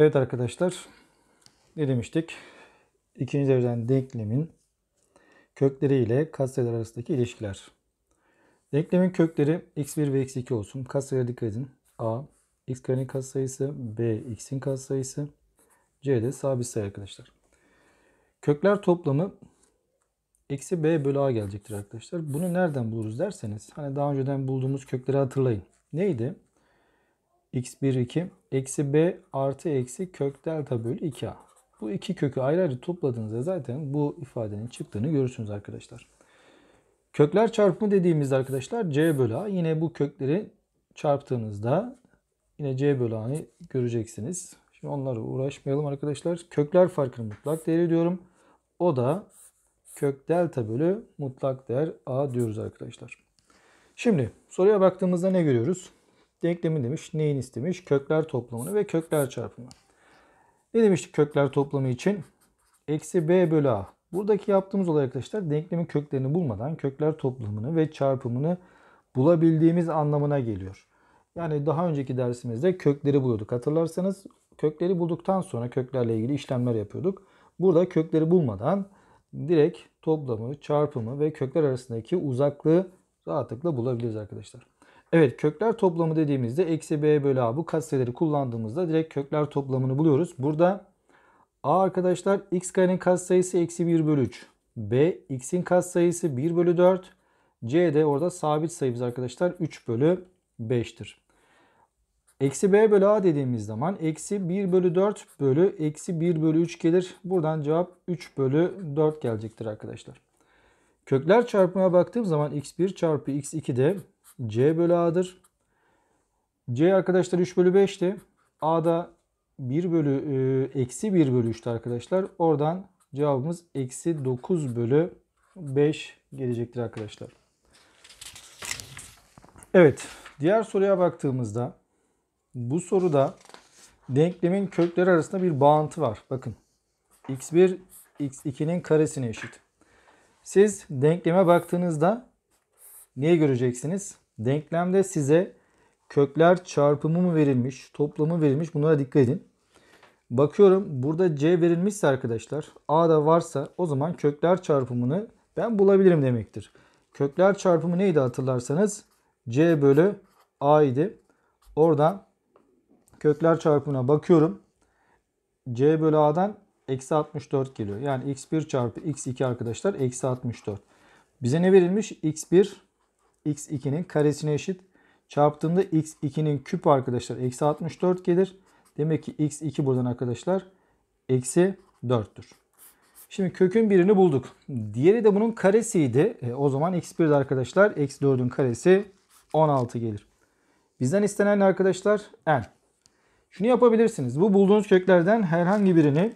Evet arkadaşlar ne demiştik? İkinci dereceden denklemin kökleri ile katsayılar arasındaki ilişkiler. Denklemin kökleri x1 ve x2 olsun. Katsayılara dikkat edin. a x karenin katsayısı, b x'in katsayısı, c de sabit sayı arkadaşlar. Kökler toplamı eksi b bölü a gelecektir arkadaşlar. Bunu nereden buluruz derseniz hani daha önceden bulduğumuz kökleri hatırlayın. Neydi? x1 2 eksi b artı eksi kök delta bölü 2a. Bu iki kökü ayrı ayrı topladığınızda zaten bu ifadenin çıktığını görürsünüz arkadaşlar. Kökler çarpımı dediğimizde arkadaşlar c bölü a. Yine bu kökleri çarptığınızda yine c bölü a'yı göreceksiniz. Şimdi onları uğraşmayalım arkadaşlar. Kökler farkını mutlak değeri diyorum. O da kök delta bölü mutlak değer a diyoruz arkadaşlar. Şimdi soruya baktığımızda ne görüyoruz? denklemi demiş. Neyin istemiş? Kökler toplamını ve kökler çarpımı. Ne demiştik kökler toplamı için? Eksi b bölü a. Buradaki yaptığımız olay arkadaşlar denklemin köklerini bulmadan kökler toplamını ve çarpımını bulabildiğimiz anlamına geliyor. Yani daha önceki dersimizde kökleri buluyorduk. Hatırlarsanız kökleri bulduktan sonra köklerle ilgili işlemler yapıyorduk. Burada kökleri bulmadan direkt toplamı, çarpımı ve kökler arasındaki uzaklığı rahatlıkla bulabiliriz arkadaşlar. Evet kökler toplamı dediğimizde eksi b bölü a bu katsayıları kullandığımızda direkt kökler toplamını buluyoruz. Burada a arkadaşlar x karenin katsayısı eksi 1 bölü 3. b x'in katsayısı 1 bölü 4. c de orada sabit sayımız arkadaşlar 3 bölü 5'tir. Eksi b bölü a dediğimiz zaman eksi 1 bölü 4 bölü eksi 1 bölü 3 gelir. Buradan cevap 3 bölü 4 gelecektir arkadaşlar. Kökler çarpımına baktığım zaman x1 çarpı x2 de C bölü A'dır. C arkadaşlar 3 bölü 5'ti. A'da 1 bölü e, eksi 1 bölü 3'tü arkadaşlar. Oradan cevabımız eksi 9 bölü 5 gelecektir arkadaşlar. Evet. Diğer soruya baktığımızda bu soruda denklemin kökleri arasında bir bağıntı var. Bakın. x1 x2'nin karesine eşit. Siz denkleme baktığınızda neyi göreceksiniz? Denklemde size kökler çarpımı mı verilmiş, toplamı verilmiş bunlara dikkat edin. Bakıyorum burada C verilmişse arkadaşlar A da varsa o zaman kökler çarpımını ben bulabilirim demektir. Kökler çarpımı neydi hatırlarsanız C bölü A idi. Oradan kökler çarpımına bakıyorum. C bölü A'dan eksi 64 geliyor. Yani x1 çarpı x2 arkadaşlar eksi 64. Bize ne verilmiş? x1 x2'nin karesine eşit. Çarptığımda x2'nin küp arkadaşlar eksi 64 gelir. Demek ki x2 buradan arkadaşlar eksi 4'tür. Şimdi kökün birini bulduk. Diğeri de bunun karesiydi. E, o zaman x1 arkadaşlar eksi 4'ün karesi 16 gelir. Bizden istenen arkadaşlar n. Şunu yapabilirsiniz. Bu bulduğunuz köklerden herhangi birini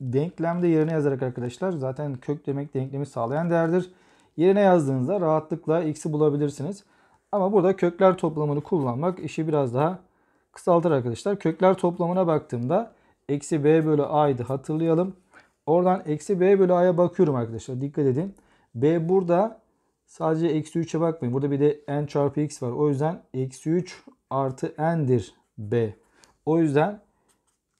denklemde yerine yazarak arkadaşlar zaten kök demek denklemi sağlayan değerdir. Yerine yazdığınızda rahatlıkla x'i bulabilirsiniz. Ama burada kökler toplamını kullanmak işi biraz daha kısaltır arkadaşlar. Kökler toplamına baktığımda eksi b bölü a'ydı hatırlayalım. Oradan eksi b bölü a'ya bakıyorum arkadaşlar. Dikkat edin. b burada sadece eksi 3'e bakmayın. Burada bir de n çarpı x var. O yüzden eksi 3 artı n'dir b. O yüzden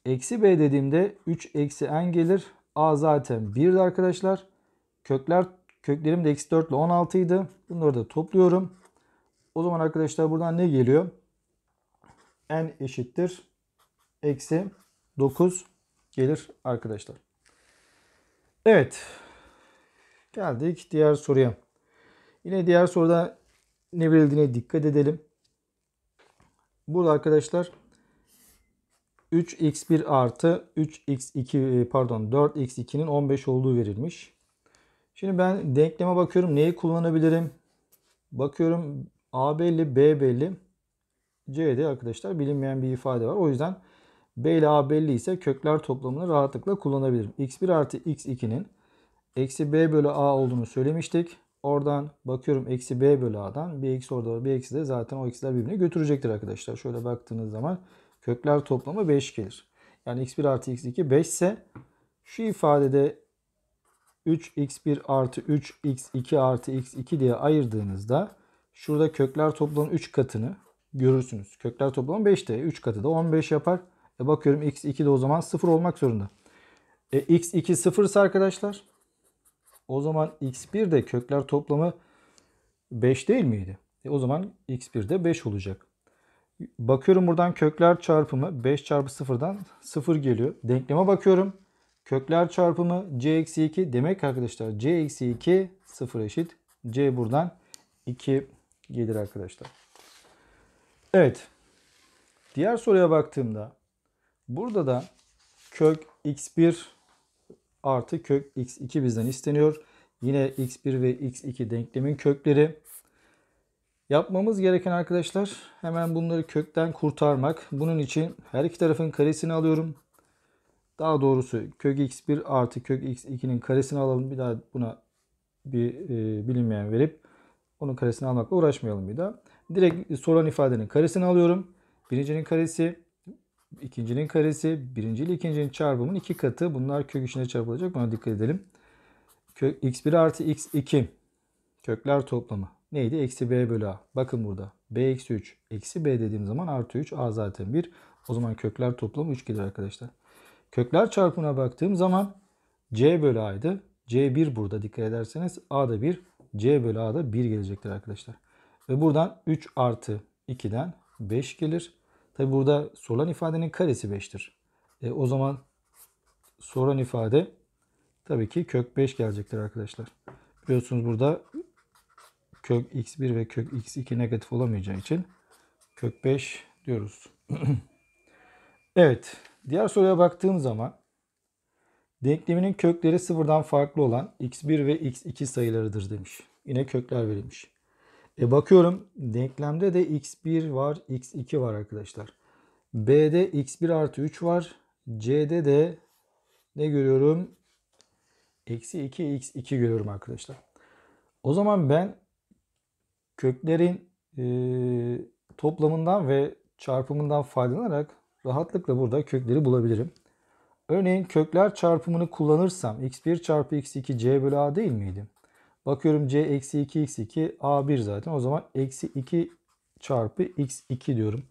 eksi b dediğimde 3 eksi n gelir. a zaten 1'di arkadaşlar. Kökler Köklerim de eksi 4 ile 16 idi. Bunları da topluyorum. O zaman arkadaşlar buradan ne geliyor? n eşittir eksi 9 gelir arkadaşlar. Evet. Geldik diğer soruya. Yine diğer soruda ne verildiğine dikkat edelim. Burada arkadaşlar 3x1 artı 3x2 e, pardon 4x2'nin 15 olduğu verilmiş. Şimdi ben denkleme bakıyorum. Neyi kullanabilirim? Bakıyorum A belli, B belli. C'de arkadaşlar bilinmeyen bir ifade var. O yüzden B ile A belli ise kökler toplamını rahatlıkla kullanabilirim. X1 artı X2'nin eksi B bölü A olduğunu söylemiştik. Oradan bakıyorum eksi B bölü A'dan. Bir x orada var, bir x de zaten o xler birbirine götürecektir arkadaşlar. Şöyle baktığınız zaman kökler toplamı 5 gelir. Yani X1 artı X2 5 ise şu ifadede 3x1 artı 3x2 artı x2 diye ayırdığınızda şurada kökler toplamının 3 katını görürsünüz. Kökler toplamı 5'te. 3 katı da 15 yapar. E bakıyorum x2 de o zaman 0 olmak zorunda. E, x2 0 ise arkadaşlar o zaman x1 de kökler toplamı 5 değil miydi? E, o zaman x1 de 5 olacak. Bakıyorum buradan kökler çarpımı 5 çarpı 0'dan 0 geliyor. Denkleme bakıyorum. Kökler çarpımı c-2 demek arkadaşlar c-2 sıfır eşit. c buradan 2 gelir arkadaşlar. Evet. Diğer soruya baktığımda burada da kök x1 artı kök x2 bizden isteniyor. Yine x1 ve x2 denklemin kökleri. Yapmamız gereken arkadaşlar hemen bunları kökten kurtarmak. Bunun için her iki tarafın karesini alıyorum. Daha doğrusu kök x1 artı kök x2'nin karesini alalım. Bir daha buna bir e, bilinmeyen verip onun karesini almakla uğraşmayalım bir daha. Direkt sorulan ifadenin karesini alıyorum. Birincinin karesi, ikincinin karesi, birinci ile ikincinin çarpımının iki katı. Bunlar kök içine çarpılacak. Buna dikkat edelim. Kök x1 artı x2 kökler toplamı. Neydi? Eksi b bölü a. Bakın burada. b eksi 3. Eksi b dediğim zaman artı 3. a zaten 1. O zaman kökler toplamı 3 gelir arkadaşlar. Kökler çarpımına baktığım zaman C bölü A'ydı. C1 burada dikkat ederseniz A da 1, C bölü A da 1 gelecektir arkadaşlar. Ve buradan 3 artı 2'den 5 gelir. Tabi burada sorulan ifadenin karesi 5'tir. E, o zaman sorulan ifade tabii ki kök 5 gelecektir arkadaşlar. Biliyorsunuz burada kök x1 ve kök x2 negatif olamayacağı için kök 5 diyoruz. evet. Diğer soruya baktığım zaman denkleminin kökleri sıfırdan farklı olan x1 ve x2 sayılarıdır demiş. Yine kökler verilmiş. E bakıyorum denklemde de x1 var, x2 var arkadaşlar. B'de x1 artı 3 var. C'de de ne görüyorum? Eksi 2 x2 görüyorum arkadaşlar. O zaman ben köklerin e, toplamından ve çarpımından faydalanarak rahatlıkla burada kökleri bulabilirim. Örneğin kökler çarpımını kullanırsam x1 çarpı x2 c bölü a değil miydi? Bakıyorum c eksi 2 x2 a1 zaten. O zaman eksi 2 çarpı x2 diyorum.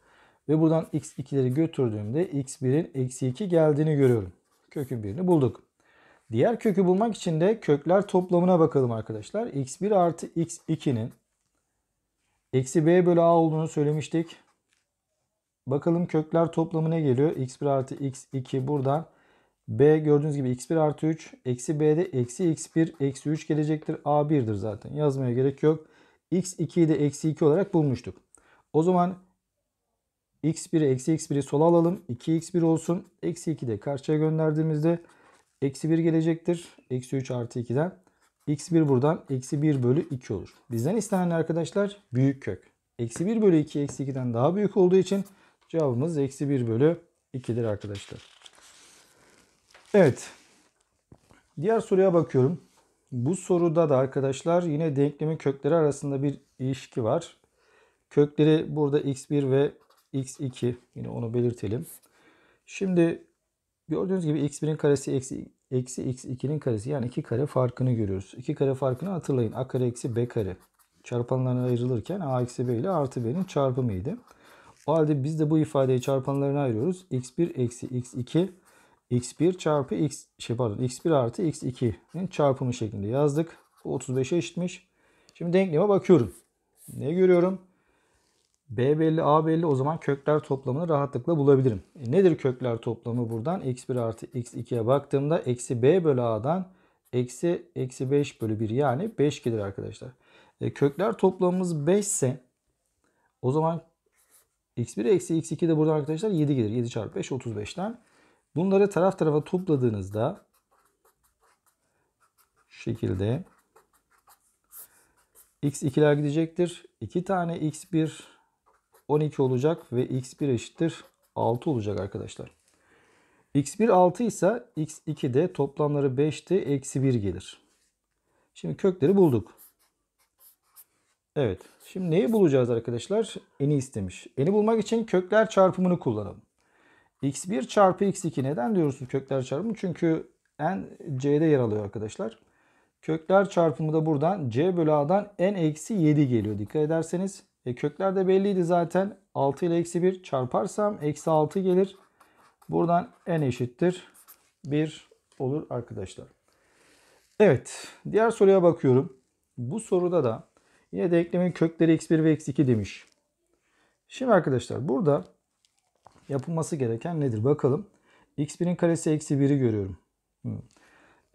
Ve buradan x2'leri götürdüğümde x1'in eksi 2 geldiğini görüyorum. Kökün birini bulduk. Diğer kökü bulmak için de kökler toplamına bakalım arkadaşlar. x1 artı x2'nin eksi b bölü a olduğunu söylemiştik. Bakalım kökler toplamı ne geliyor? x1 artı x2 buradan. b gördüğünüz gibi x1 artı 3. Eksi b'de eksi x1 eksi 3 gelecektir. a 1'dir zaten. Yazmaya gerek yok. x2'yi de eksi 2 olarak bulmuştuk. O zaman x1'i eksi x1'i sola alalım. 2x1 olsun. Eksi 2 de karşıya gönderdiğimizde eksi 1 gelecektir. Eksi 3 artı 2'den. x1 buradan eksi 1 bölü 2 olur. Bizden istenen arkadaşlar büyük kök. Eksi 1 bölü 2 eksi 2'den daha büyük olduğu için Cevabımız eksi 1 bölü 2'dir arkadaşlar. Evet. Diğer soruya bakıyorum. Bu soruda da arkadaşlar yine denklemin kökleri arasında bir ilişki var. Kökleri burada x1 ve x2 yine onu belirtelim. Şimdi gördüğünüz gibi x1'in karesi eksi, eksi x2'nin karesi yani 2 kare farkını görüyoruz. 2 kare farkını hatırlayın. a kare eksi b kare çarpanlarına ayrılırken a eksi b ile artı b'nin çarpımıydı. O halde biz de bu ifadeyi çarpanlarına ayırıyoruz. x1 eksi x2 x1 çarpı x şey pardon x1 artı x2'nin çarpımı şeklinde yazdık. 35'e eşitmiş. Şimdi denkleme bakıyorum. Ne görüyorum? B belli, A belli. O zaman kökler toplamını rahatlıkla bulabilirim. E nedir kökler toplamı buradan? X1 artı X2'ye baktığımda eksi B bölü A'dan eksi eksi 5 bölü 1 yani 5 gelir arkadaşlar. E, kökler toplamımız 5 ise o zaman x1 eksi x2 de burada arkadaşlar 7 gelir. 7 çarpı 5 35'ten. Bunları taraf tarafa topladığınızda şu şekilde x2'ler gidecektir. 2 tane x1 12 olacak ve x1 eşittir 6 olacak arkadaşlar. x1 6 ise x2 de toplamları 5'ti eksi 1 gelir. Şimdi kökleri bulduk. Evet. Şimdi neyi bulacağız arkadaşlar? N'i istemiş. N'i bulmak için kökler çarpımını kullanalım. X1 çarpı X2 neden diyoruz kökler çarpımı? Çünkü N C'de yer alıyor arkadaşlar. Kökler çarpımı da buradan C bölü A'dan N eksi 7 geliyor. Dikkat ederseniz e, kökler de belliydi zaten. 6 ile eksi 1 çarparsam eksi 6 gelir. Buradan N eşittir 1 olur arkadaşlar. Evet. Diğer soruya bakıyorum. Bu soruda da Yine de eklemin kökleri x1 ve x2 demiş. Şimdi arkadaşlar burada yapılması gereken nedir? Bakalım. x1'in karesi eksi 1'i görüyorum. Hmm.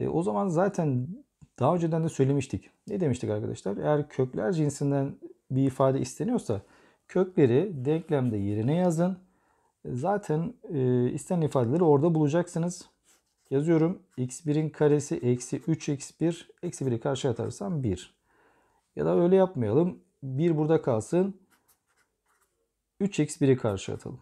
E, o zaman zaten daha önceden de söylemiştik. Ne demiştik arkadaşlar? Eğer kökler cinsinden bir ifade isteniyorsa kökleri denklemde yerine yazın. E, zaten e, istenen ifadeleri orada bulacaksınız. Yazıyorum. x1'in karesi eksi 3 x1 eksi 1'i karşıya atarsam 1. Ya da öyle yapmayalım. 1 burada kalsın. 3x1'i karşı atalım.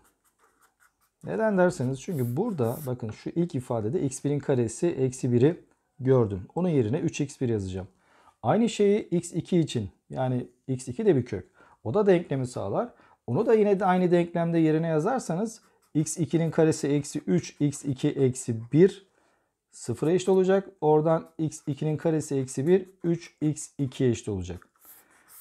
Neden derseniz çünkü burada bakın şu ilk ifadede x1'in karesi eksi 1'i gördüm. Onun yerine 3x1 yazacağım. Aynı şeyi x2 için yani x2 de bir kök. O da denklemi sağlar. Onu da yine de aynı denklemde yerine yazarsanız x2'nin karesi eksi 3 x2 eksi 1 sıfıra eşit olacak. Oradan x2'nin karesi eksi 1 3x2'ye eşit olacak.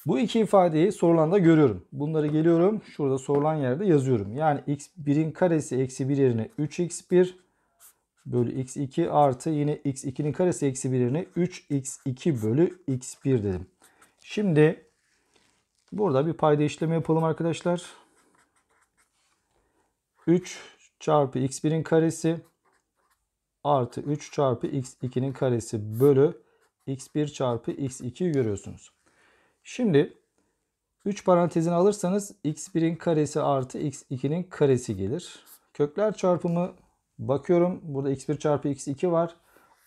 Bu iki ifadeyi sorulanda görüyorum. Bunları geliyorum. Şurada sorulan yerde yazıyorum. Yani x1'in karesi eksi 1 yerine 3x1 bölü x2 artı yine x2'nin karesi eksi 1 yerine 3x2 bölü x1 dedim. Şimdi burada bir payda işlemi yapalım arkadaşlar. 3 çarpı x1'in karesi artı 3 çarpı x2'nin karesi bölü x1 çarpı x2'yi görüyorsunuz. Şimdi 3 parantezini alırsanız x1'in karesi artı x2'nin karesi gelir. Kökler çarpımı bakıyorum. Burada x1 çarpı x2 var.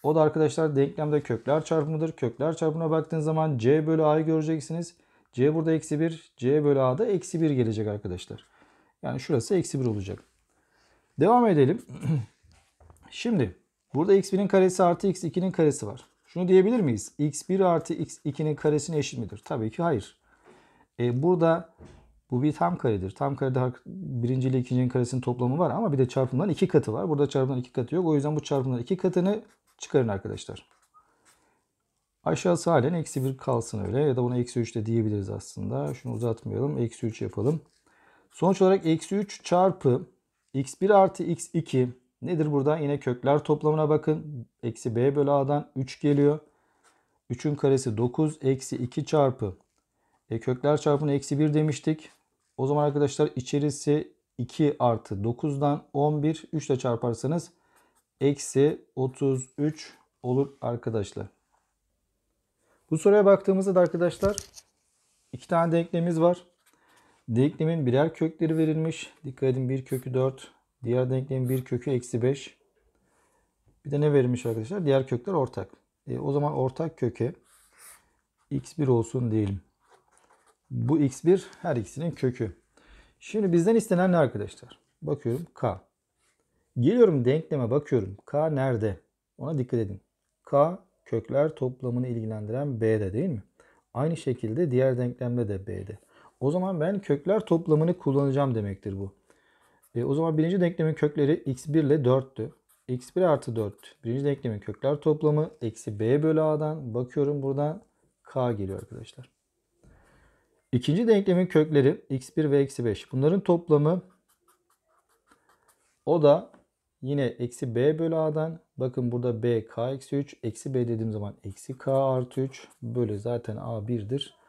O da arkadaşlar denklemde kökler çarpımıdır. Kökler çarpımına baktığınız zaman c bölü a'yı göreceksiniz. c burada eksi 1, c bölü a'da eksi 1 gelecek arkadaşlar. Yani şurası eksi 1 olacak. Devam edelim. Şimdi Burada x1'in karesi artı x2'nin karesi var. Şunu diyebilir miyiz? x1 artı x2'nin karesine eşit midir? Tabii ki hayır. E, burada bu bir tam karedir. Tam karede birinci ile ikincinin karesinin toplamı var ama bir de çarpımdan iki katı var. Burada çarpımdan iki katı yok. O yüzden bu çarpımdan iki katını çıkarın arkadaşlar. Aşağısı halen eksi 1 kalsın öyle ya da buna eksi 3 de diyebiliriz aslında. Şunu uzatmayalım. Eksi 3 yapalım. Sonuç olarak eksi 3 çarpı x1 artı x2 Nedir burada? Yine kökler toplamına bakın. Eksi b bölü a'dan 3 geliyor. 3'ün karesi 9 eksi 2 çarpı. E, kökler çarpını eksi 1 demiştik. O zaman arkadaşlar içerisi 2 artı 9'dan 11. 3 ile çarparsanız eksi 33 olur arkadaşlar. Bu soruya baktığımızda da arkadaşlar iki tane denklemimiz var. Denklemin birer kökleri verilmiş. Dikkat edin bir kökü 4, Diğer denklemin bir kökü eksi 5. Bir de ne verilmiş arkadaşlar? Diğer kökler ortak. E, o zaman ortak köke x1 olsun diyelim. Bu x1 her ikisinin kökü. Şimdi bizden istenen ne arkadaşlar? Bakıyorum k. Geliyorum denkleme bakıyorum. K nerede? Ona dikkat edin. K kökler toplamını ilgilendiren B'de değil mi? Aynı şekilde diğer denklemde de B'de. O zaman ben kökler toplamını kullanacağım demektir bu. E, o zaman birinci denklemin kökleri x1 ile 4'tü. x1 artı 4. Birinci denklemin kökler toplamı eksi b bölü a'dan. Bakıyorum buradan k geliyor arkadaşlar. İkinci denklemin kökleri x1 ve eksi 5. Bunların toplamı o da yine eksi b bölü a'dan. Bakın burada b k eksi 3. Eksi b dediğim zaman eksi k artı 3 bölü zaten a 1'dir.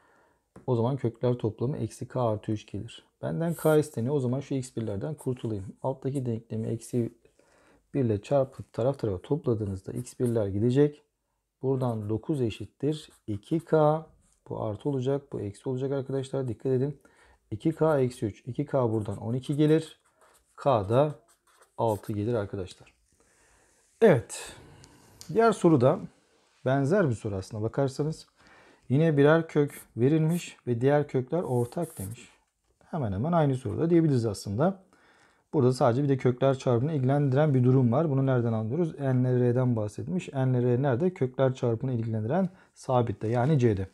O zaman kökler toplamı eksi k artı 3 gelir. Benden k isteniyor. O zaman şu x1'lerden kurtulayım. Alttaki denklemi eksi 1 ile çarpıp taraf tarafa topladığınızda x1'ler gidecek. Buradan 9 eşittir 2k. Bu artı olacak. Bu eksi olacak arkadaşlar. Dikkat edin. 2k eksi 3. 2k buradan 12 gelir. K da 6 gelir arkadaşlar. Evet. Diğer soruda benzer bir soru aslında bakarsanız. Yine birer kök verilmiş ve diğer kökler ortak demiş. Hemen hemen aynı soruda diyebiliriz aslında. Burada sadece bir de kökler çarpını ilgilendiren bir durum var. Bunu nereden anlıyoruz? N ile R'den bahsetmiş. N ile R nerede? Kökler çarpını ilgilendiren sabitte yani C'de.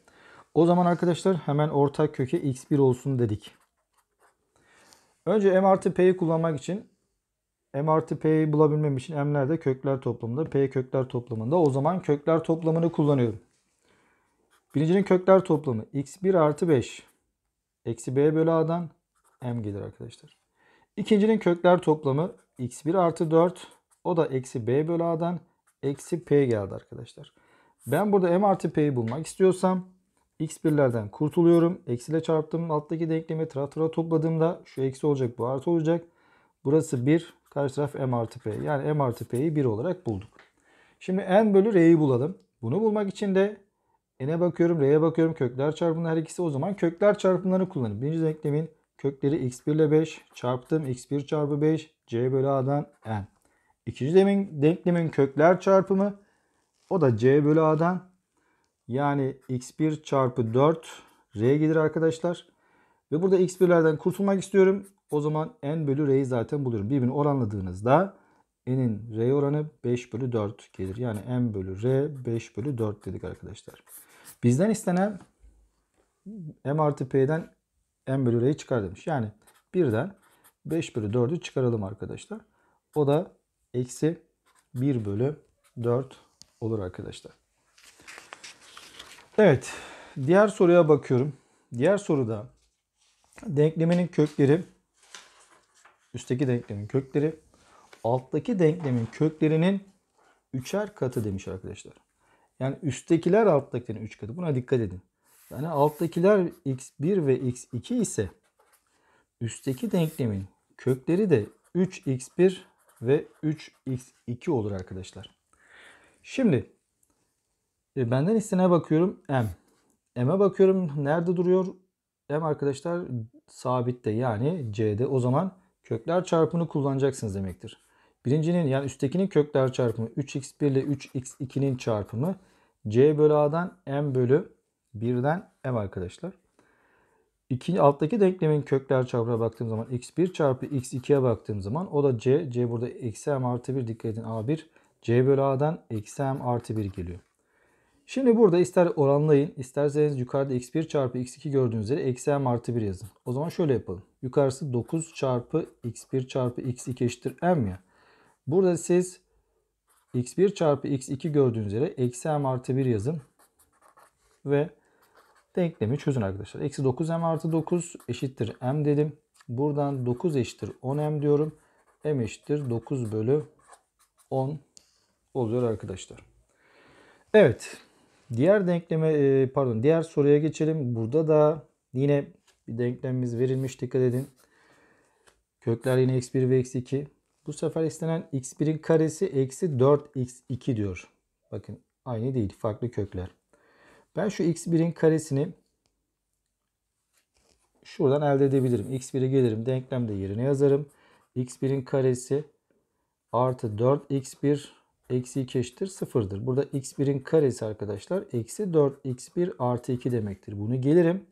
O zaman arkadaşlar hemen ortak köke x1 olsun dedik. Önce m artı p'yi kullanmak için m artı p'yi bulabilmem için m'lerde kökler toplamında p kökler toplamında o zaman kökler toplamını kullanıyorum. Birincinin kökler toplamı x1 artı 5 eksi b bölü a'dan m gelir arkadaşlar. İkincinin kökler toplamı x1 artı 4 o da eksi b bölü a'dan eksi p geldi arkadaşlar. Ben burada m artı p'yi bulmak istiyorsam x1'lerden kurtuluyorum. Eksiyle çarptım alttaki denklemi taraflara topladığımda şu eksi olacak bu artı olacak. Burası 1 karşı taraf m artı p yani m artı p'yi 1 olarak bulduk. Şimdi n bölü r'yi bulalım. Bunu bulmak için de N'e bakıyorum, R'ye bakıyorum. Kökler çarpımları her ikisi o zaman kökler çarpımlarını kullanın. Birinci denklemin kökleri x1 ile 5 çarptım. x1 çarpı 5 c bölü a'dan n. İkinci demin, denklemin kökler çarpımı o da c bölü a'dan yani x1 çarpı 4 r gelir arkadaşlar. Ve burada x1'lerden kurtulmak istiyorum. O zaman n bölü r'yi zaten buluyorum. Birbirini oranladığınızda n'in r oranı 5 bölü 4 gelir. Yani n bölü r 5 bölü 4 dedik arkadaşlar. Bizden istenen m artı p'den m bölü r'yi çıkar demiş. Yani birden 5 bölü 4'ü çıkaralım arkadaşlar. O da eksi 1 bölü 4 olur arkadaşlar. Evet. Diğer soruya bakıyorum. Diğer soruda denkleminin kökleri üstteki denklemin kökleri alttaki denklemin köklerinin üçer katı demiş arkadaşlar. Yani üsttekiler alttakilerin 3 katı. Buna dikkat edin. Yani alttakiler x1 ve x2 ise üstteki denklemin kökleri de 3x1 ve 3x2 olur arkadaşlar. Şimdi e, benden istene bakıyorum m. M'e bakıyorum nerede duruyor? M arkadaşlar sabitte yani c'de. O zaman kökler çarpını kullanacaksınız demektir. Birincinin yani üsttekinin kökler çarpımı 3x1 ile 3x2'nin çarpımı c bölü a'dan m bölü 1'den m arkadaşlar. İkinci alttaki denklemin kökler çarpına baktığım zaman x1 çarpı x2'ye baktığım zaman o da c. c burada eksi m artı 1 dikkat edin a1. c bölü a'dan eksi m artı 1 geliyor. Şimdi burada ister oranlayın isterseniz yukarıda x1 çarpı x2 gördüğünüz üzere eksi m artı 1 yazın. O zaman şöyle yapalım. Yukarısı 9 çarpı x1 çarpı x2 eşittir m ya. Burada siz x1 çarpı x2 gördüğünüz yere eksi m artı 1 yazın. Ve denklemi çözün arkadaşlar. Eksi 9m artı 9 eşittir m dedim. Buradan 9 eşittir 10m diyorum. m eşittir 9 bölü 10 oluyor arkadaşlar. Evet. Diğer denkleme e, pardon diğer soruya geçelim. Burada da yine bir denklemimiz verilmiş. Dikkat edin. Kökler yine x1 ve x2. Bu sefer istenen x1'in karesi eksi 4x2 diyor. Bakın aynı değil farklı kökler. Ben şu x1'in karesini şuradan elde edebilirim. x1'e gelirim denklemde yerine yazarım. x1'in karesi artı 4x1 eksi 2 eşittir 0'dır. Burada x1'in karesi arkadaşlar eksi 4x1 artı 2 demektir. Bunu gelirim.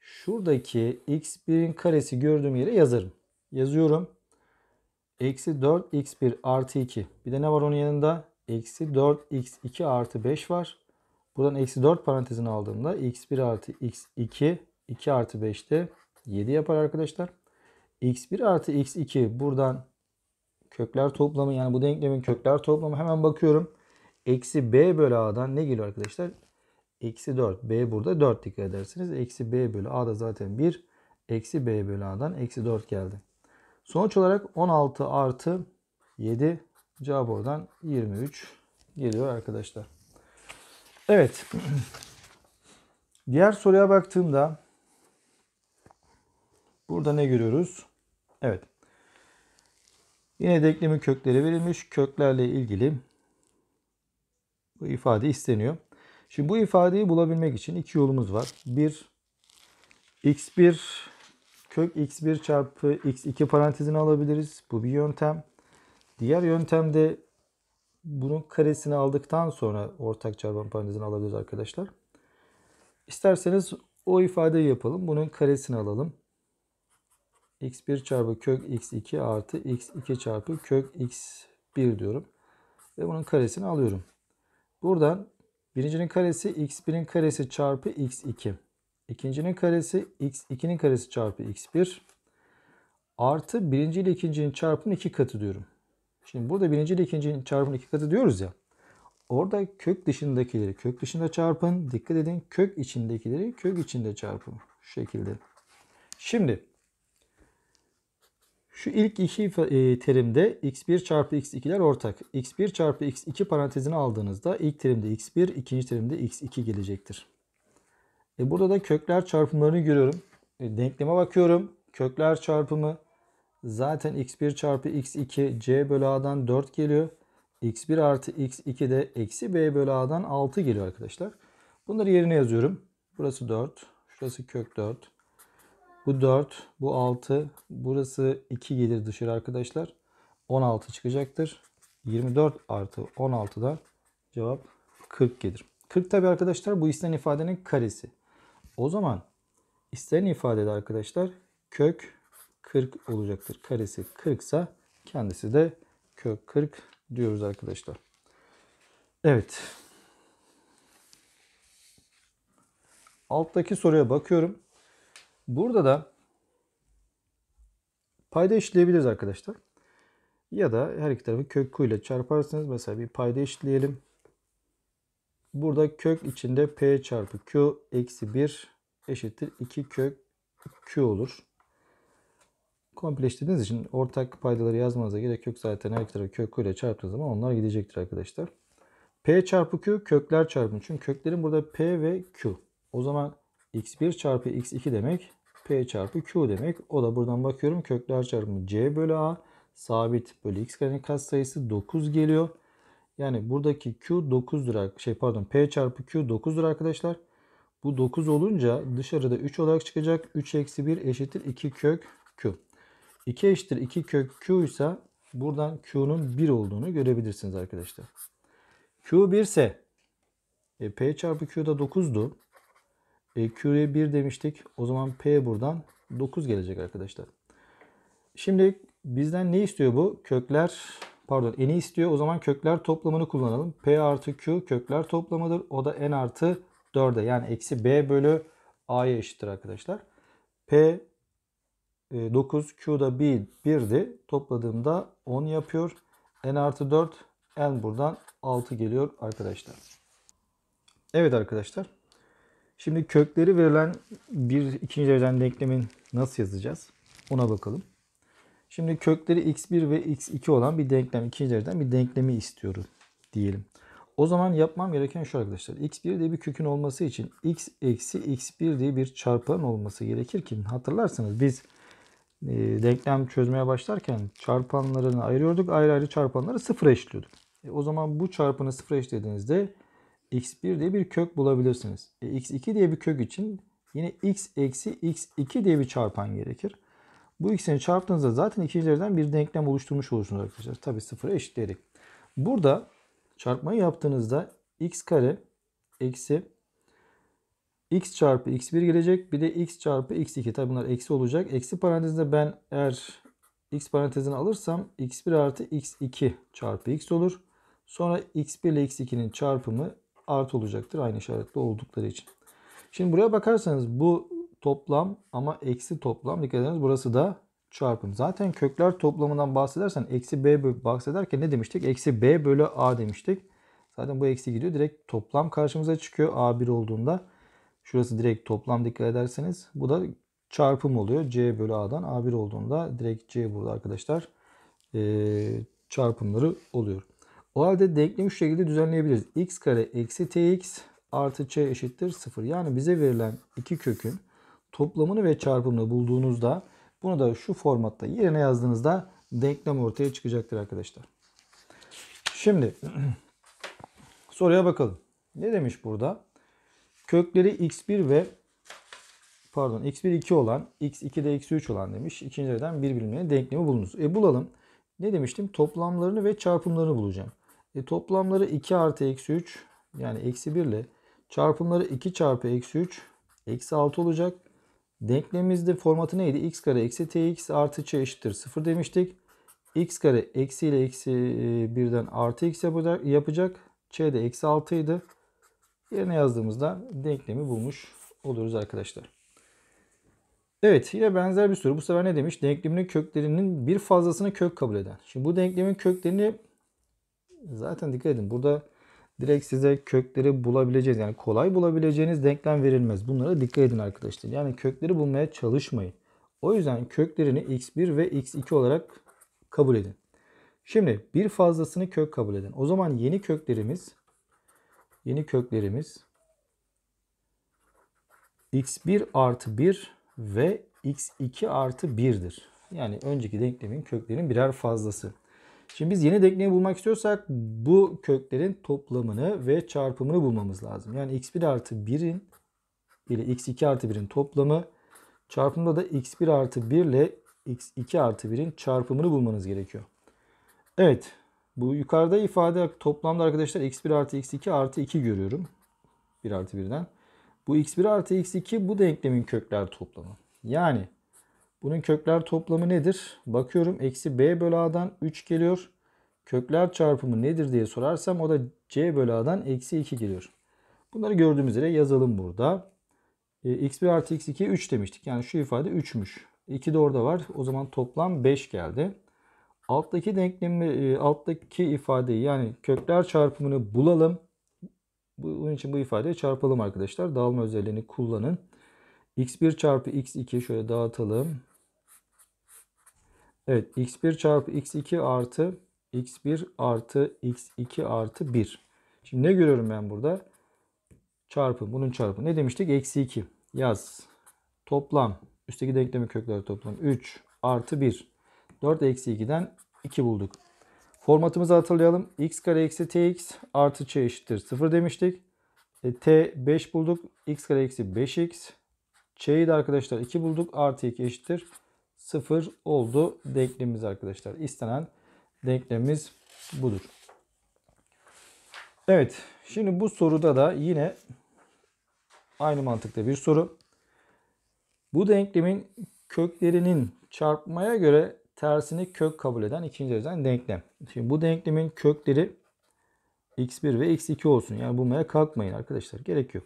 Şuradaki x1'in karesi gördüğüm yere yazarım. Yazıyorum. Eksi 4x1 artı 2. Bir de ne var onun yanında? Eksi 4x2 artı 5 var. Buradan eksi 4 parantezini aldığımda x1 artı x2 2 artı 5'te 7 yapar arkadaşlar. x1 artı x2 buradan kökler toplamı yani bu denklemin kökler toplamı hemen bakıyorum. Eksi b bölü a'dan ne geliyor arkadaşlar? Eksi 4. b burada 4 dikkat edersiniz. Eksi b bölü da zaten 1. Eksi b bölü a'dan eksi 4 geldi. Sonuç olarak 16 artı 7 cevap oradan 23 geliyor arkadaşlar. Evet. Diğer soruya baktığımda burada ne görüyoruz? Evet. Yine denklemin kökleri verilmiş. Köklerle ilgili bu ifade isteniyor. Şimdi bu ifadeyi bulabilmek için iki yolumuz var. Bir, x1 kök x1 çarpı x2 parantezini alabiliriz. Bu bir yöntem. Diğer yöntemde bunun karesini aldıktan sonra ortak çarpan parantezini alabiliriz arkadaşlar. İsterseniz o ifadeyi yapalım. Bunun karesini alalım. x1 çarpı kök x2 artı x2 çarpı kök x1 diyorum. Ve bunun karesini alıyorum. Buradan birincinin karesi x1'in karesi çarpı x2. İkincinin karesi x 2'nin karesi çarpı x1 artı birinci ile ikincinin çarpının iki katı diyorum. Şimdi burada birinci ile ikincinin çarpının iki katı diyoruz ya. Orada kök dışındakileri kök dışında çarpın. Dikkat edin kök içindekileri kök içinde çarpın. Şu şekilde. Şimdi şu ilk iki e, terimde x1 çarpı x2'ler ortak. x1 çarpı x2 parantezini aldığınızda ilk terimde x1, ikinci terimde x2 gelecektir. E burada da kökler çarpımlarını görüyorum. E denkleme bakıyorum. Kökler çarpımı zaten x1 çarpı x2 c bölü a'dan 4 geliyor. x1 artı x2 de eksi b bölü a'dan 6 geliyor arkadaşlar. Bunları yerine yazıyorum. Burası 4. Şurası kök 4. Bu 4. Bu 6. Burası 2 gelir dışarı arkadaşlar. 16 çıkacaktır. 24 artı 16'dan cevap 40 gelir. 40 tabi arkadaşlar bu istenen ifadenin karesi. O zaman istenen ifadede arkadaşlar kök 40 olacaktır. Karesi 40 ise kendisi de kök 40 diyoruz arkadaşlar. Evet. Alttaki soruya bakıyorum. Burada da payda eşitleyebiliriz arkadaşlar. Ya da her iki tarafı kök ile çarparsınız. Mesela bir payda eşitleyelim. Burada kök içinde P çarpı Q eksi 1 eşittir 2 kök Q olur. Kompleştirdiğiniz için ortak paydaları yazmanıza gerek yok. Zaten her tarafı kök ile çarptığınız zaman onlar gidecektir arkadaşlar. P çarpı Q kökler çarpımı. Çünkü köklerin burada P ve Q. O zaman x1 çarpı x2 demek P çarpı Q demek. O da buradan bakıyorum kökler çarpımı C bölü A sabit bölü x karenin katsayısı 9 geliyor. Yani buradaki Q 9 lira şey pardon P çarpı Q 9 lira arkadaşlar. Bu 9 olunca dışarıda 3 olarak çıkacak. 3 eksi 1 eşittir 2 kök Q. 2 eşittir 2 kök Q ise buradan Q'nun 1 olduğunu görebilirsiniz arkadaşlar. Q 1 ise e, P çarpı Q'da 9'du. E, Q'ye 1 demiştik. O zaman P buradan 9 gelecek arkadaşlar. Şimdi bizden ne istiyor bu? Kökler pardon n'i istiyor. O zaman kökler toplamını kullanalım. P artı Q kökler toplamıdır. O da n artı 4'e yani eksi B bölü A'ya eşittir arkadaşlar. P 9 Q'da 1, 1'di. Topladığımda 10 yapıyor. N artı 4 N buradan 6 geliyor arkadaşlar. Evet arkadaşlar. Şimdi kökleri verilen bir ikinci dereceden denklemin nasıl yazacağız? Ona bakalım. Şimdi kökleri x1 ve x2 olan bir denklem, ikinci dereceden bir denklemi istiyorum diyelim. O zaman yapmam gereken şu arkadaşlar. x1 diye bir kökün olması için x eksi x1 diye bir çarpan olması gerekir ki hatırlarsanız biz e, denklem çözmeye başlarken çarpanlarını ayırıyorduk. Ayrı ayrı çarpanları sıfır eşliyorduk. E, o zaman bu çarpanı sıfır eşlediğinizde x1 diye bir kök bulabilirsiniz. E, x2 diye bir kök için yine x eksi x2 diye bir çarpan gerekir. Bu ikisini çarptığınızda zaten ikililerden bir denklem oluşturmuş olursunuz arkadaşlar. Tabi sıfır eşit dedik. Burada çarpmayı yaptığınızda x kare eksi x çarpı x1 gelecek. Bir de x çarpı x2. Tabi bunlar eksi olacak. Eksi parantezinde ben eğer x parantezini alırsam x1 artı x2 çarpı x olur. Sonra x1 ile x2'nin çarpımı artı olacaktır. Aynı işaretli oldukları için. Şimdi buraya bakarsanız bu toplam ama eksi toplam. Dikkat ediniz burası da çarpım. Zaten kökler toplamından bahsedersen eksi b bölü bahsederken ne demiştik? Eksi b bölü a demiştik. Zaten bu eksi gidiyor. Direkt toplam karşımıza çıkıyor a1 olduğunda. Şurası direkt toplam dikkat ederseniz. Bu da çarpım oluyor. c bölü a'dan a1 olduğunda direkt c burada arkadaşlar ee, çarpımları oluyor. O halde denklemi şu şekilde düzenleyebiliriz. x kare eksi tx artı c eşittir 0. Yani bize verilen iki kökün toplamını ve çarpımını bulduğunuzda bunu da şu formatta yerine yazdığınızda denklem ortaya çıkacaktır arkadaşlar. Şimdi soruya bakalım. Ne demiş burada? Kökleri x1 ve pardon x1 2 olan x2 de x3 olan demiş. İkinci neden birbirine denklemi bulunuz. E bulalım. Ne demiştim? Toplamlarını ve çarpımlarını bulacağım. E toplamları 2 artı eksi 3 yani eksi 1 ile çarpımları 2 çarpı eksi 3 eksi 6 olacak. Denklemimizde formatı neydi? x kare eksi tx artı ç eşittir 0 demiştik. x kare eksi ile eksi e, birden artı x yapacak. yapacak. ç de eksi 6 idi. Yerine yazdığımızda denklemi bulmuş oluruz arkadaşlar. Evet yine benzer bir soru. Bu sefer ne demiş? Denklemin köklerinin bir fazlasını kök kabul eden. Şimdi bu denklemin köklerini zaten dikkat edin. Burada direkt size kökleri bulabileceğiz. Yani kolay bulabileceğiniz denklem verilmez. Bunlara dikkat edin arkadaşlar. Yani kökleri bulmaya çalışmayın. O yüzden köklerini x1 ve x2 olarak kabul edin. Şimdi bir fazlasını kök kabul edin. O zaman yeni köklerimiz yeni köklerimiz x1 artı 1 ve x2 artı 1'dir. Yani önceki denklemin köklerinin birer fazlası. Şimdi biz yeni denkleyi bulmak istiyorsak bu köklerin toplamını ve çarpımını bulmamız lazım. Yani x1 artı 1'in ile x2 artı 1'in toplamı çarpımda da x1 artı 1 ile x2 artı 1'in çarpımını bulmanız gerekiyor. Evet bu yukarıda ifade toplamda arkadaşlar x1 artı x2 artı 2 görüyorum. 1 artı 1'den. Bu x1 artı x2 bu denklemin kökler toplamı. Yani bunun kökler toplamı nedir? Bakıyorum eksi b bölü a'dan 3 geliyor. Kökler çarpımı nedir diye sorarsam o da c bölü a'dan eksi 2 geliyor. Bunları gördüğümüz üzere yazalım burada. E, x1 artı x 2 3 demiştik. Yani şu ifade 3'müş. 2 de orada var. O zaman toplam 5 geldi. Alttaki denklemi, e, alttaki ifadeyi yani kökler çarpımını bulalım. Bunun için bu ifadeyi çarpalım arkadaşlar. Dağılma özelliğini kullanın. x1 çarpı x2 şöyle dağıtalım. Evet x1 çarpı x2 artı x1 artı x2 artı 1. Şimdi ne görüyorum ben burada? çarpım, Bunun çarpı. Ne demiştik? Eksi 2. Yaz. Toplam. Üstteki denklemi kökleri toplam. 3 artı 1. 4 eksi 2'den 2 bulduk. Formatımızı hatırlayalım. x kare eksi tx artı ç eşittir 0 demiştik. E, t 5 bulduk. x kare eksi 5x. ç'yi de arkadaşlar 2 bulduk. Artı 2 eşittir 0 oldu denklemimiz arkadaşlar. İstenen denklemimiz budur. Evet şimdi bu soruda da yine aynı mantıkta bir soru. Bu denklemin köklerinin çarpmaya göre tersini kök kabul eden ikinci dereceden denklem. Şimdi bu denklemin kökleri x1 ve x2 olsun. Yani bulmaya kalkmayın arkadaşlar. Gerek yok.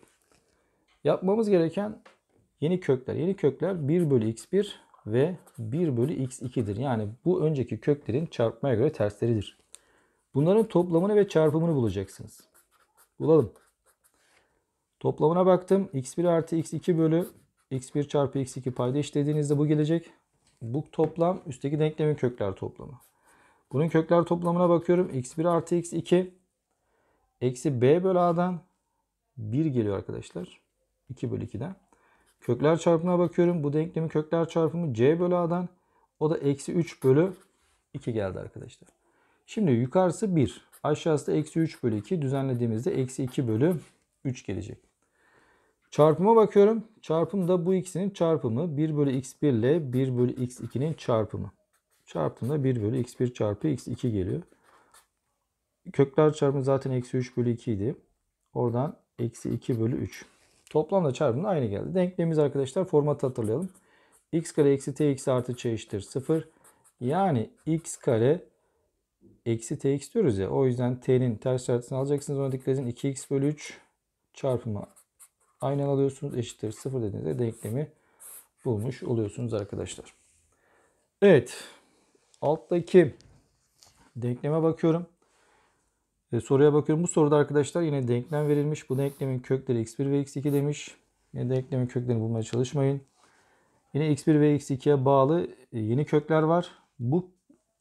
Yapmamız gereken yeni kökler. Yeni kökler 1 bölü x1 ve 1 bölü x2'dir. Yani bu önceki köklerin çarpmaya göre tersleridir. Bunların toplamını ve çarpımını bulacaksınız. Bulalım. Toplamına baktım. x1 artı x2 bölü x1 çarpı x2 payda işlediğinizde bu gelecek. Bu toplam üstteki denklemin kökler toplamı. Bunun kökler toplamına bakıyorum. x1 artı x2 eksi b bölü a'dan 1 geliyor arkadaşlar. 2 bölü 2'den. Kökler çarpımına bakıyorum. Bu denklemin kökler çarpımı c bölü a'dan. O da eksi 3 bölü 2 geldi arkadaşlar. Şimdi yukarısı 1. Aşağısı da eksi 3 bölü 2. Düzenlediğimizde eksi 2 bölü 3 gelecek. Çarpıma bakıyorum. Çarpım da bu ikisinin çarpımı. 1 bölü x1 ile 1 bölü x2'nin çarpımı. Çarptığımda 1 bölü x1 çarpı x2 geliyor. Kökler çarpımı zaten eksi 3 bölü 2 idi. Oradan eksi 2 bölü 3. Toplamda çarpımda aynı geldi. Denklemimiz arkadaşlar formatı hatırlayalım. x kare eksi t x artı ç eşittir 0. Yani x kare eksi tx diyoruz ya. O yüzden t'nin ters işaretini alacaksınız. Ona dikkat edin. 2x bölü 3 çarpımı aynı alıyorsunuz. Eşittir 0 dediğinizde denklemi bulmuş oluyorsunuz arkadaşlar. Evet. Alttaki denkleme bakıyorum. E, soruya bakıyorum. Bu soruda arkadaşlar yine denklem verilmiş. Bu denklemin kökleri x1 ve x2 demiş. Yine denklemin köklerini bulmaya çalışmayın. Yine x1 ve x2'ye bağlı e, yeni kökler var. Bu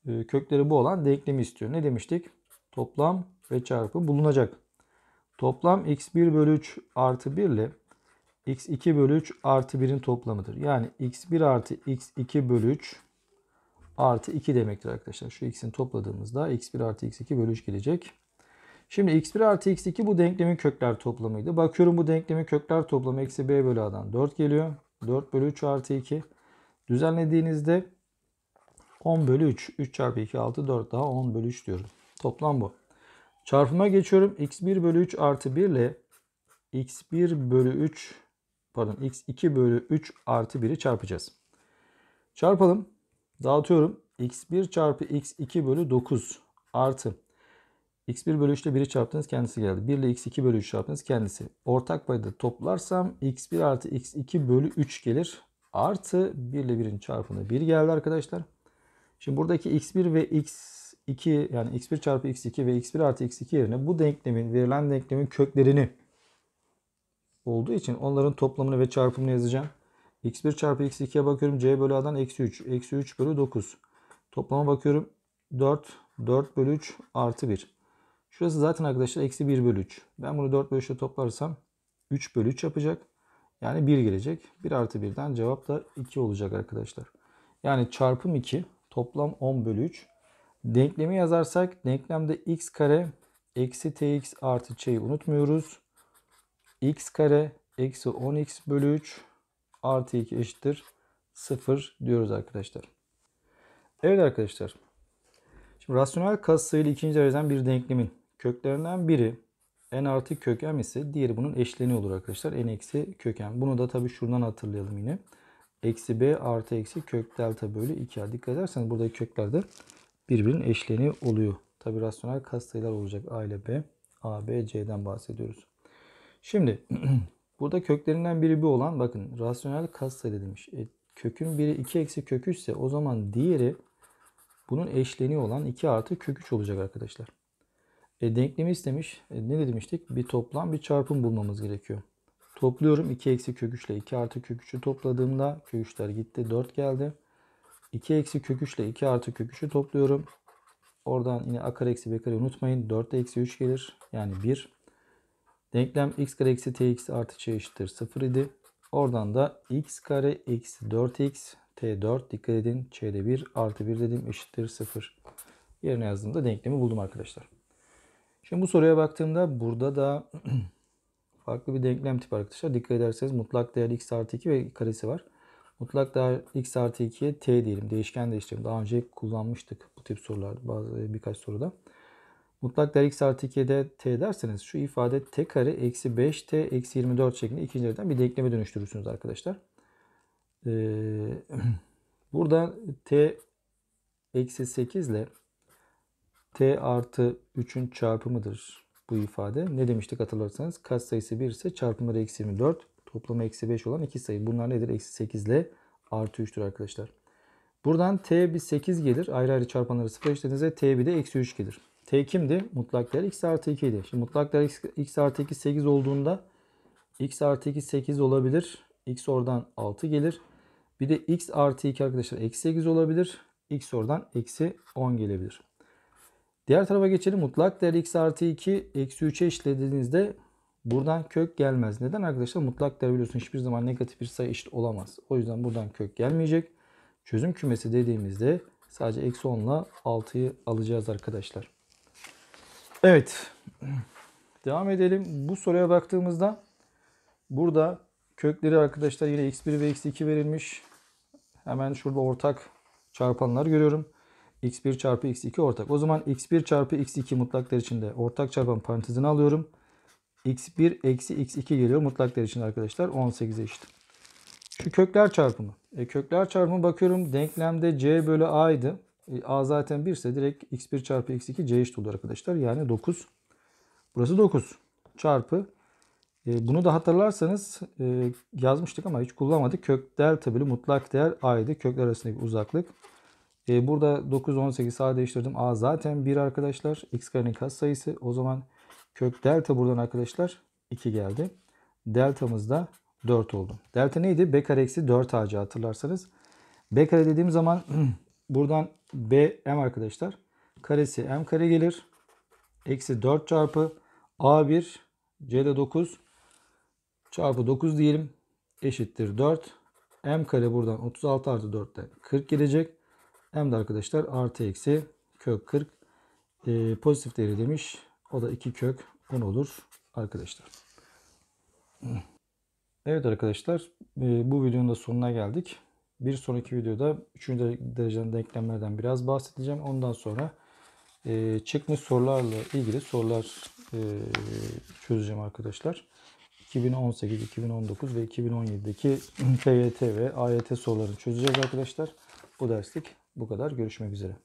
e, kökleri bu olan denklemi istiyor. Ne demiştik? Toplam ve çarpı bulunacak. Toplam x1 bölü 3 artı 1 ile x2 bölü 3 artı 1'in toplamıdır. Yani x1 artı x2 bölü 3 artı 2 demektir arkadaşlar. Şu x'in topladığımızda x1 artı x2 bölü 3 gelecek. Şimdi x1 artı x2 bu denklemin kökler toplamıydı. Bakıyorum bu denklemin kökler toplamı eksi b bölü a'dan 4 geliyor. 4 bölü 3 artı 2. Düzenlediğinizde 10 bölü 3. 3 çarpı 2 6 4 daha 10 bölü 3 diyorum. Toplam bu. Çarpıma geçiyorum. x1 bölü 3 artı 1 ile x1 bölü 3 pardon x2 bölü 3 artı 1'i çarpacağız. Çarpalım. Dağıtıyorum. x1 çarpı x2 bölü 9 artı x1 bölü 3 ile 1'i çarptınız kendisi geldi. 1 ile x2 bölü 3 çarptınız kendisi. Ortak payda toplarsam x1 artı x2 bölü 3 gelir. Artı 1 ile 1'in çarpımı 1 geldi arkadaşlar. Şimdi buradaki x1 ve x2 yani x1 çarpı x2 ve x1 artı x2 yerine bu denklemin verilen denklemin köklerini olduğu için onların toplamını ve çarpımını yazacağım. x1 çarpı x2'ye bakıyorum. c bölü a'dan eksi 3. Eksi 3 bölü 9. Toplama bakıyorum. 4, 4 bölü 3 artı 1. Şurası zaten arkadaşlar eksi 1 bölü 3. Ben bunu 4 bölü 3'e toplarsam 3 bölü 3 yapacak. Yani 1 gelecek. 1 artı 1'den cevap da 2 olacak arkadaşlar. Yani çarpım 2 toplam 10 bölü 3. Denklemi yazarsak denklemde x kare eksi tx artı ç'yi unutmuyoruz. x kare eksi 10x bölü 3 artı 2 eşittir 0 diyoruz arkadaşlar. Evet arkadaşlar. Şimdi rasyonel katsayılı ikinci dereceden bir denklemin köklerinden biri n artı kök ise diğeri bunun eşleni olur arkadaşlar. n eksi kök Bunu da tabii şuradan hatırlayalım yine. Eksi b artı eksi kök delta bölü 2'ye. Dikkat ederseniz buradaki kökler de birbirinin eşleni oluyor. Tabii rasyonel katsayılar olacak. A ile b, a, b, c'den bahsediyoruz. Şimdi burada köklerinden biri bir olan bakın rasyonel katsayı demiş. E, kökün biri 2 eksi kök 3 ise o zaman diğeri bunun eşleni olan 2 artı kök 3 olacak arkadaşlar. E, denklemi istemiş. E, ne demiştik? Bir toplam bir çarpım bulmamız gerekiyor. Topluyorum 2 eksi kök 3 2 artı kök 3'ü topladığımda kök 3'ler gitti 4 geldi. 2 eksi kök 3 2 artı kök 3'ü topluyorum. Oradan yine a kare eksi b kare unutmayın. 4 eksi 3 gelir. Yani 1. Denklem x kare eksi tx artı c eşittir 0 idi. Oradan da x kare eksi 4x t4 dikkat edin. ç'de 1 artı 1 dedim eşittir 0. Yerine yazdığımda denklemi buldum arkadaşlar. Şimdi bu soruya baktığımda burada da farklı bir denklem tipi arkadaşlar. Dikkat ederseniz mutlak değer x artı 2 ve karesi var. Mutlak değer x artı 2'ye t diyelim. Değişken değiştirelim. Daha önce kullanmıştık bu tip sorularda bazı birkaç soruda. Mutlak değer x artı 2'ye de t derseniz şu ifade t kare eksi 5t eksi 24 şeklinde ikinci derden bir denkleme dönüştürürsünüz arkadaşlar. Ee, burada t eksi 8 ile t artı 3'ün çarpımıdır bu ifade. Ne demiştik hatırlarsanız kat sayısı 1 ise çarpımları eksi 24 toplamı eksi 5 olan iki sayı. Bunlar nedir? Eksi 8 ile artı 3'tür arkadaşlar. Buradan t bir 8 gelir. Ayrı ayrı çarpanları sıfır işlediğinizde t bir de eksi 3 gelir. T kimdi? Mutlak değer x artı 2 idi. Şimdi mutlak değer x, x artı 2 8 olduğunda x artı 2 8 olabilir. x oradan 6 gelir. Bir de x artı 2 arkadaşlar eksi 8 olabilir. x oradan eksi 10 gelebilir. Diğer tarafa geçelim. Mutlak değer x artı 2 eksi 3'e işlediğinizde buradan kök gelmez. Neden arkadaşlar? Mutlak değer biliyorsun hiçbir zaman negatif bir sayı eşit olamaz. O yüzden buradan kök gelmeyecek. Çözüm kümesi dediğimizde sadece eksi 10 ile 6'yı alacağız arkadaşlar. Evet. Devam edelim. Bu soruya baktığımızda burada kökleri arkadaşlar yine x1 ve x2 verilmiş. Hemen şurada ortak çarpanlar görüyorum x1 çarpı x2 ortak. O zaman x1 çarpı x2 mutlaklar içinde ortak çarpan parantezini alıyorum. x1 eksi x2 geliyor mutlaklar için arkadaşlar 18'e eşit. Şu kökler çarpımı. E, kökler çarpımı bakıyorum denklemde c bölü a idi. E, a zaten 1 ise direkt x1 çarpı x2 c eşit olur arkadaşlar. Yani 9. Burası 9 çarpı. E, bunu da hatırlarsanız e, yazmıştık ama hiç kullanmadık. Kök delta bölü mutlak değer a'ydı. Kökler arasındaki uzaklık. E, burada 9, 18 A değiştirdim. A zaten 1 arkadaşlar. X karenin sayısı? O zaman kök delta buradan arkadaşlar 2 geldi. Deltamız da 4 oldu. Delta neydi? B kare eksi 4 AC hatırlarsanız. B kare dediğim zaman buradan B M arkadaşlar. Karesi M kare gelir. Eksi 4 çarpı A1 C'de 9 çarpı 9 diyelim. Eşittir 4. M kare buradan 36 artı 4'ten 40 gelecek. Hem de arkadaşlar artı eksi kök 40 e, pozitif değeri demiş. O da 2 kök 10 olur arkadaşlar. Evet arkadaşlar e, bu videonun da sonuna geldik. Bir sonraki videoda 3. dereceden denklemlerden biraz bahsedeceğim. Ondan sonra e, çıkmış sorularla ilgili sorular e, çözeceğim arkadaşlar. 2018, 2019 ve 2017'deki TYT ve AYT sorularını çözeceğiz arkadaşlar. Bu derslik bu kadar. Görüşmek üzere.